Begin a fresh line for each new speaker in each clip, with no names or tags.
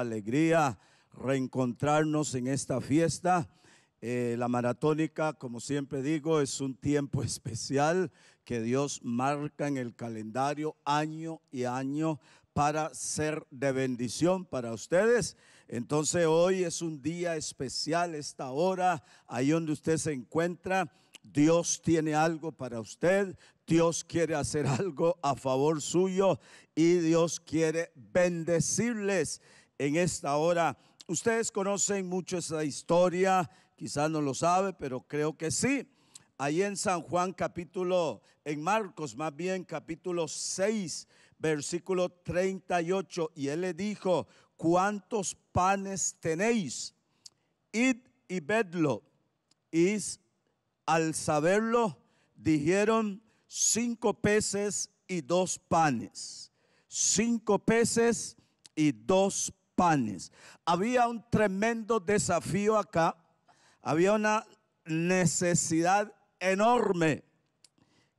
alegría reencontrarnos en esta fiesta. Eh, la maratónica, como siempre digo, es un tiempo especial que Dios marca en el calendario año y año para ser de bendición para ustedes. Entonces hoy es un día especial, esta hora, ahí donde usted se encuentra. Dios tiene algo para usted, Dios quiere hacer algo a favor suyo y Dios quiere bendecirles en esta hora. Ustedes conocen mucho esa historia, quizás no lo sabe, pero creo que sí. Ahí en San Juan capítulo, en Marcos más bien capítulo 6, versículo 38, y él le dijo, ¿cuántos panes tenéis? Id y vedlo. Y al saberlo, dijeron, cinco peces y dos panes. Cinco peces y dos había un tremendo desafío acá, había una necesidad enorme.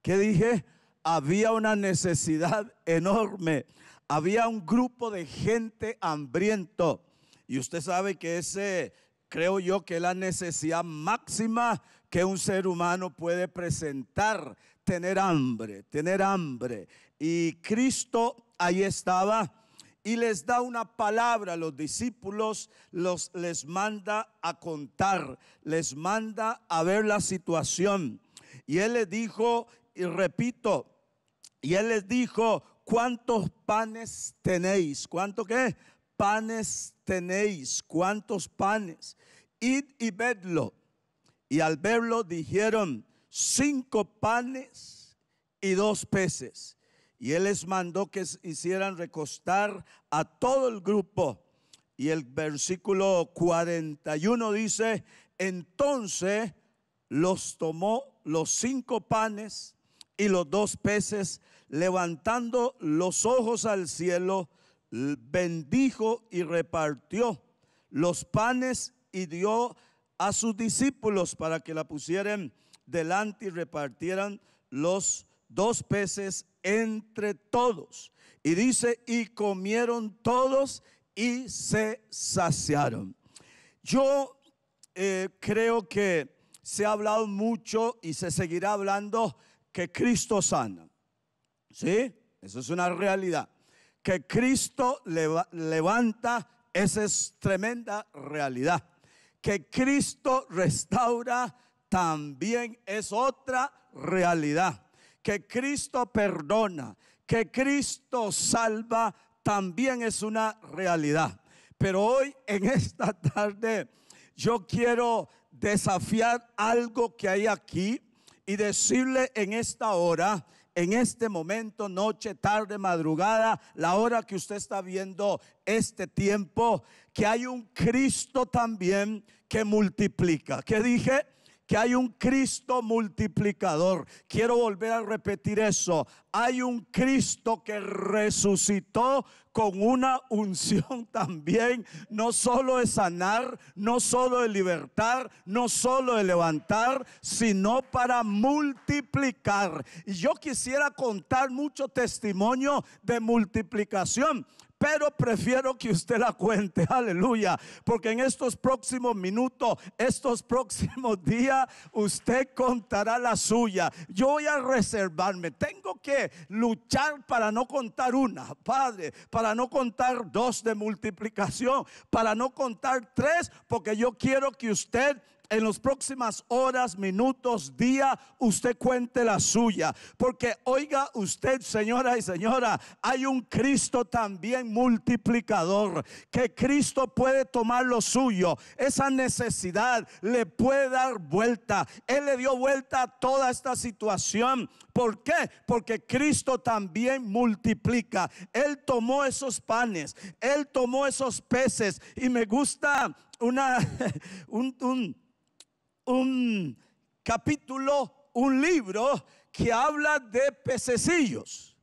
¿Qué dije? Había una necesidad enorme. Había un grupo de gente hambriento. Y usted sabe que ese, creo yo, que es la necesidad máxima que un ser humano puede presentar, tener hambre, tener hambre. Y Cristo ahí estaba y les da una palabra a los discípulos, los, les manda a contar, les manda a ver la situación. Y él les dijo, y repito, y él les dijo, ¿cuántos panes tenéis? ¿Cuánto qué? Panes tenéis, ¿cuántos panes? Id y vedlo. Y al verlo dijeron, cinco panes y dos peces. Y él les mandó que hicieran recostar a todo el grupo. Y el versículo 41 dice, entonces los tomó los cinco panes y los dos peces, levantando los ojos al cielo, bendijo y repartió los panes y dio a sus discípulos para que la pusieran delante y repartieran los dos peces entre todos. Y dice, y comieron todos y se saciaron. Yo eh, creo que se ha hablado mucho y se seguirá hablando que Cristo sana. ¿Sí? Eso es una realidad. Que Cristo levanta, esa es tremenda realidad. Que Cristo restaura también es otra realidad que Cristo perdona, que Cristo salva, también es una realidad. Pero hoy, en esta tarde, yo quiero desafiar algo que hay aquí y decirle en esta hora, en este momento, noche, tarde, madrugada, la hora que usted está viendo este tiempo, que hay un Cristo también que multiplica. ¿Qué dije? que hay un Cristo multiplicador. Quiero volver a repetir eso hay un Cristo que resucitó con una unción también, no solo de sanar, no solo de libertar, no solo de levantar, sino para multiplicar. Y yo quisiera contar mucho testimonio de multiplicación, pero prefiero que usted la cuente, aleluya, porque en estos próximos minutos, estos próximos días, usted contará la suya. Yo voy a reservarme, tengo que Luchar para no contar una, Padre, para no contar dos de multiplicación, para no contar tres, porque yo quiero que usted en las próximas horas, minutos, días. usted cuente la suya. Porque oiga usted, señora y señora, hay un Cristo también multiplicador, que Cristo puede tomar lo suyo, esa necesidad le puede dar vuelta. Él le dio vuelta a toda esta situación. ¿Por qué? Porque Cristo también multiplica. Él tomó esos panes, él tomó esos peces y me gusta una, un, un capítulo, un libro que habla de pececillos.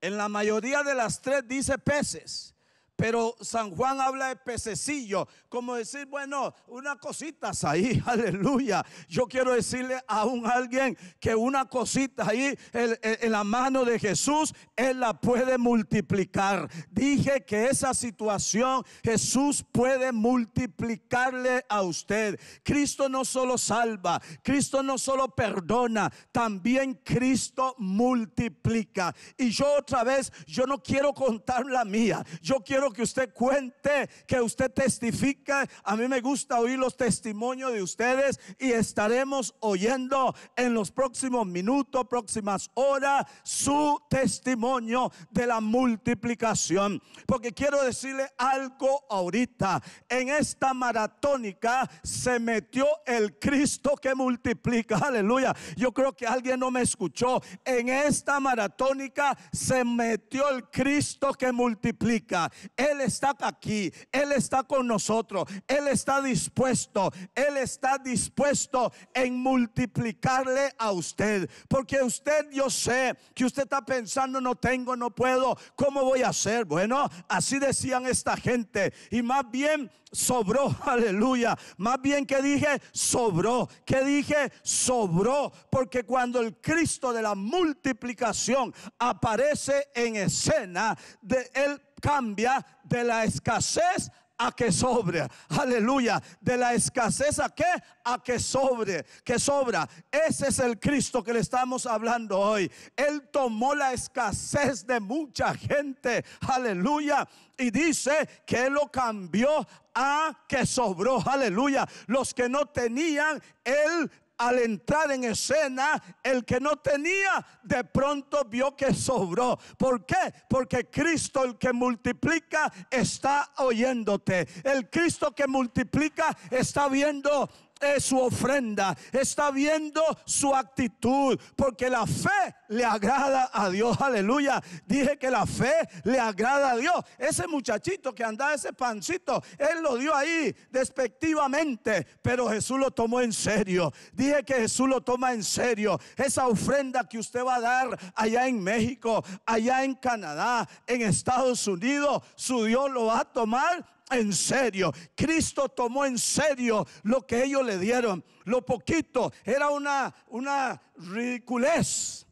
En la mayoría de las tres dice peces. Pero San Juan habla de pececillo, como decir, bueno, una cosita ahí, aleluya. Yo quiero decirle a un alguien que una cosita ahí en, en la mano de Jesús, Él la puede multiplicar. Dije que esa situación Jesús puede multiplicarle a usted. Cristo no solo salva, Cristo no solo perdona, también Cristo multiplica. Y yo otra vez, yo no quiero contar la mía, yo quiero que usted cuente, que usted testifica. A mí me gusta oír los testimonios de ustedes y estaremos oyendo en los próximos minutos, próximas horas, su testimonio de la multiplicación. Porque quiero decirle algo ahorita. En esta maratónica se metió el Cristo que multiplica. Aleluya. Yo creo que alguien no me escuchó. En esta maratónica se metió el Cristo que multiplica. Él está aquí, Él está con nosotros, Él está dispuesto, Él está dispuesto en multiplicarle a usted. Porque usted, yo sé que usted está pensando, no tengo, no puedo, ¿cómo voy a hacer? Bueno, así decían esta gente. Y más bien sobró, aleluya. Más bien que dije, sobró, que dije, sobró. Porque cuando el Cristo de la multiplicación aparece en escena, de Él cambia de la escasez a que sobre. Aleluya. De la escasez a qué? A que sobre. Que sobra. Ese es el Cristo que le estamos hablando hoy. Él tomó la escasez de mucha gente. Aleluya. Y dice que lo cambió a que sobró. Aleluya. Los que no tenían, Él al entrar en escena, el que no tenía, de pronto vio que sobró. ¿Por qué? Porque Cristo, el que multiplica, está oyéndote. El Cristo que multiplica está viendo es su ofrenda, está viendo su actitud, porque la fe le agrada a Dios, aleluya. Dije que la fe le agrada a Dios. Ese muchachito que andaba ese pancito, él lo dio ahí despectivamente, pero Jesús lo tomó en serio. Dije que Jesús lo toma en serio. Esa ofrenda que usted va a dar allá en México, allá en Canadá, en Estados Unidos, su Dios lo va a tomar en serio. Cristo tomó en serio lo que ellos le dieron. Lo poquito era una, una ridiculez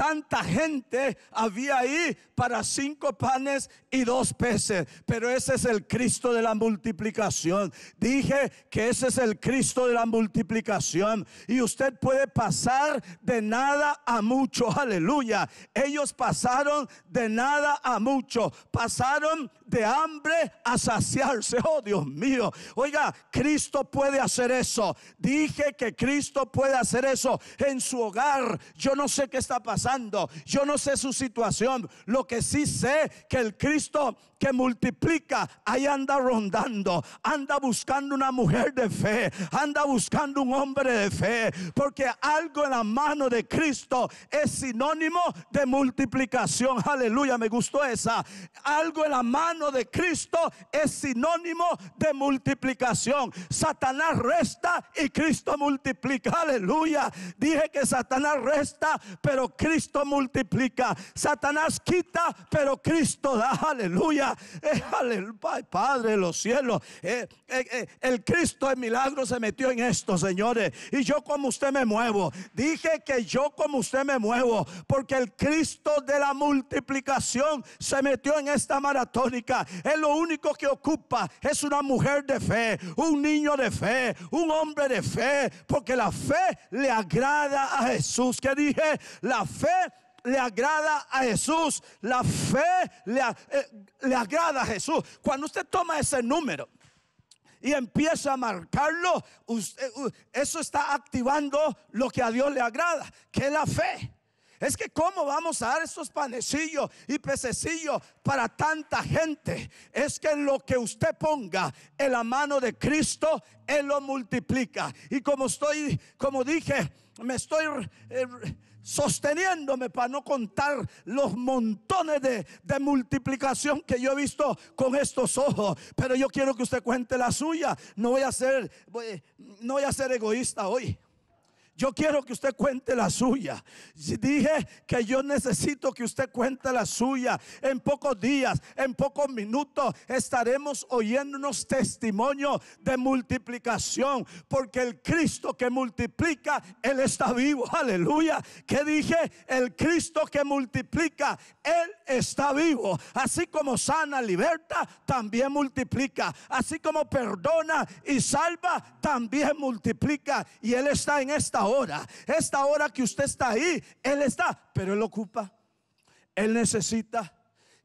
tanta gente había ahí para cinco panes y dos peces. Pero ese es el Cristo de la multiplicación. Dije que ese es el Cristo de la multiplicación. Y usted puede pasar de nada a mucho. Aleluya. Ellos pasaron de nada a mucho. Pasaron de hambre a saciarse. Oh Dios mío. Oiga, Cristo puede hacer eso. Dije que Cristo puede hacer eso en su hogar. Yo no sé qué está pasando yo no sé su situación. Lo que sí sé que el Cristo que multiplica, ahí anda rondando, anda buscando una mujer de fe, anda buscando un hombre de fe, porque algo en la mano de Cristo es sinónimo de multiplicación. Aleluya, me gustó esa. Algo en la mano de Cristo es sinónimo de multiplicación. Satanás resta y Cristo multiplica. Aleluya. Dije que Satanás resta, pero Cristo multiplica. Satanás quita, pero Cristo da. Aleluya. Padre de los cielos. Eh, eh, eh, el Cristo de milagro se metió en esto, señores. Y yo como usted me muevo, dije que yo como usted me muevo, porque el Cristo de la multiplicación se metió en esta maratónica. Es lo único que ocupa, es una mujer de fe, un niño de fe, un hombre de fe, porque la fe le agrada a Jesús. Que dije, la fe le agrada a Jesús. La fe eh, le, agrada a Jesús. Cuando usted toma ese número y empieza a marcarlo, usted, eh, eso está activando lo que a Dios le agrada, que es la fe. Es que cómo vamos a dar esos panecillos y pececillos para tanta gente. Es que en lo que usted ponga en la mano de Cristo, Él lo multiplica. Y como estoy, como dije, me estoy... Eh, sosteniéndome para no contar los montones de, multiplicación que yo he visto con estos ojos. Pero yo quiero que usted cuente la suya. No voy a ser, no voy a ser egoísta hoy. Yo quiero que usted cuente la suya. Dije que yo necesito que usted cuente la suya. En pocos días, en pocos minutos, estaremos oyéndonos testimonio de multiplicación. Porque el Cristo que multiplica, Él está vivo. Aleluya. Que dije, el Cristo que multiplica, Él está vivo. Así como sana, liberta, también multiplica. Así como perdona y salva, también multiplica. Y Él está en esta hora esta hora que usted está ahí, Él está, pero Él ocupa. Él necesita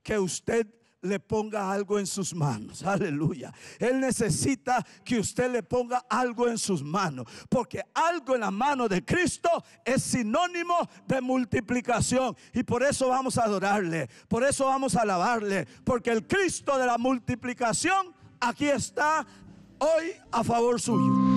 que usted le ponga algo en sus manos. Aleluya. Él necesita que usted le ponga algo en sus manos. Porque algo en la mano de Cristo es sinónimo de multiplicación. Y por eso vamos a adorarle. Por eso vamos a alabarle. Porque el Cristo de la multiplicación aquí está hoy a favor suyo.